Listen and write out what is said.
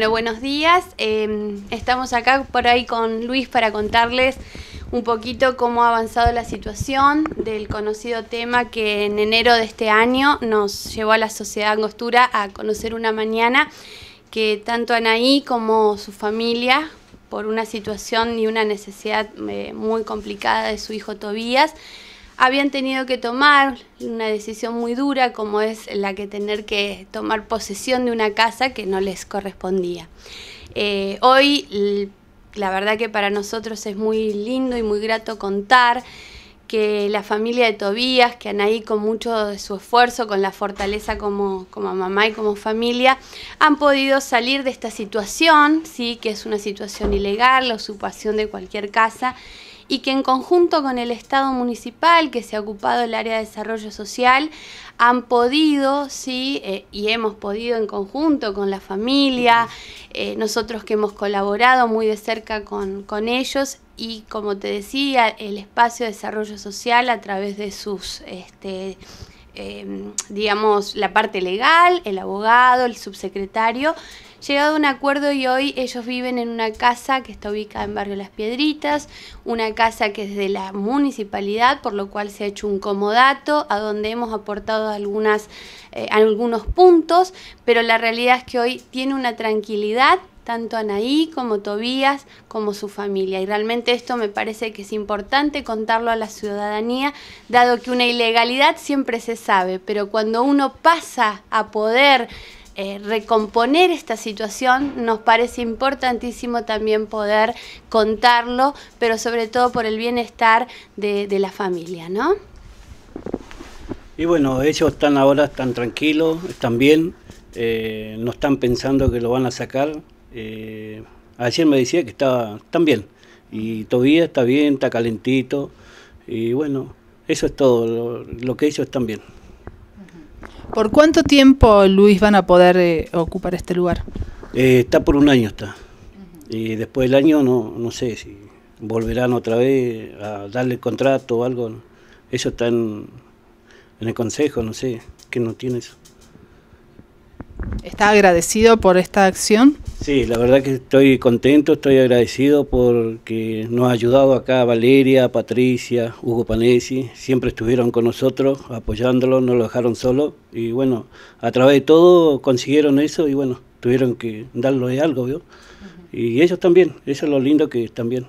Bueno, buenos días. Em, estamos acá por ahí con Luis para contarles un poquito cómo ha avanzado la situación del conocido tema que en enero de este año nos llevó a la sociedad angostura a conocer una mañana que tanto Anaí como su familia, por una situación y una necesidad eh, muy complicada de su hijo Tobías, habían tenido que tomar una decisión muy dura como es la que tener que tomar posesión de una casa que no les correspondía. Eh, hoy la verdad que para nosotros es muy lindo y muy grato contar que la familia de Tobías, que han ahí con mucho de su esfuerzo, con la fortaleza como, como mamá y como familia, han podido salir de esta situación, sí, que es una situación ilegal, la usurpación de cualquier casa, y que en conjunto con el Estado municipal, que se ha ocupado el área de desarrollo social, han podido, sí, eh, y hemos podido en conjunto con la familia, eh, nosotros que hemos colaborado muy de cerca con, ellos, y como te decía, el espacio de desarrollo social a través de sus este, em, digamos, la parte legal, el abogado, el subsecretario, llegado a un acuerdo y hoy ellos viven en una casa que está ubicada en Barrio Las Piedritas, una casa que es de la municipalidad, por lo cual se ha hecho un comodato, a donde hemos aportado algunas, eh, algunos puntos, pero la realidad es que hoy tiene una tranquilidad tanto Anaí como Tobías, como su familia. Y realmente esto me parece que es importante contarlo a la ciudadanía, dado que una ilegalidad siempre se sabe, pero cuando uno pasa a poder eh, recomponer esta situación, nos parece importantísimo también poder contarlo, pero sobre todo por el bienestar de, la familia, ¿no? Y bueno, ellos están ahora, están tranquilos, están bien, eh, no están pensando que lo van a sacar. Eh, ayer me decía que estaba bien, y todavía está bien, está calentito, y bueno, eso es todo, lo que ellos están bien. ¿Por cuánto tiempo, Luis, van a poder eh, ocupar este lugar? Eh, está por un año, está. Y después del año, no, no sé si volverán otra vez a darle contrato o algo. Eso está en, el consejo, no sé, que no tiene eso. ¿Está agradecido por esta acción? Sí, la verdad que estoy contento, estoy agradecido porque nos ha ayudado acá Valeria, Patricia, Hugo Panesi, siempre estuvieron con nosotros apoyándolo, no lo dejaron solo y bueno, a través de todo consiguieron eso y bueno, tuvieron que darle algo, ¿vio? Y ellos también, eso es lo lindo que también